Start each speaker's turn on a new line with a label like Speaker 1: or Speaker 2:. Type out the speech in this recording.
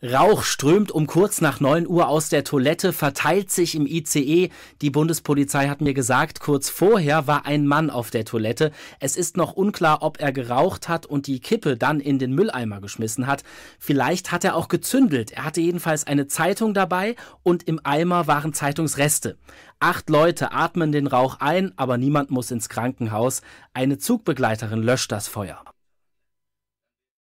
Speaker 1: Rauch strömt um kurz nach 9 Uhr aus der Toilette, verteilt sich im ICE. Die Bundespolizei hat mir gesagt, kurz vorher war ein Mann auf der Toilette. Es ist noch unklar, ob er geraucht hat und die Kippe dann in den Mülleimer geschmissen hat. Vielleicht hat er auch gezündelt. Er hatte jedenfalls eine Zeitung dabei und im Eimer waren Zeitungsreste. Acht Leute atmen den Rauch ein, aber niemand muss ins Krankenhaus. Eine Zugbegleiterin löscht das Feuer.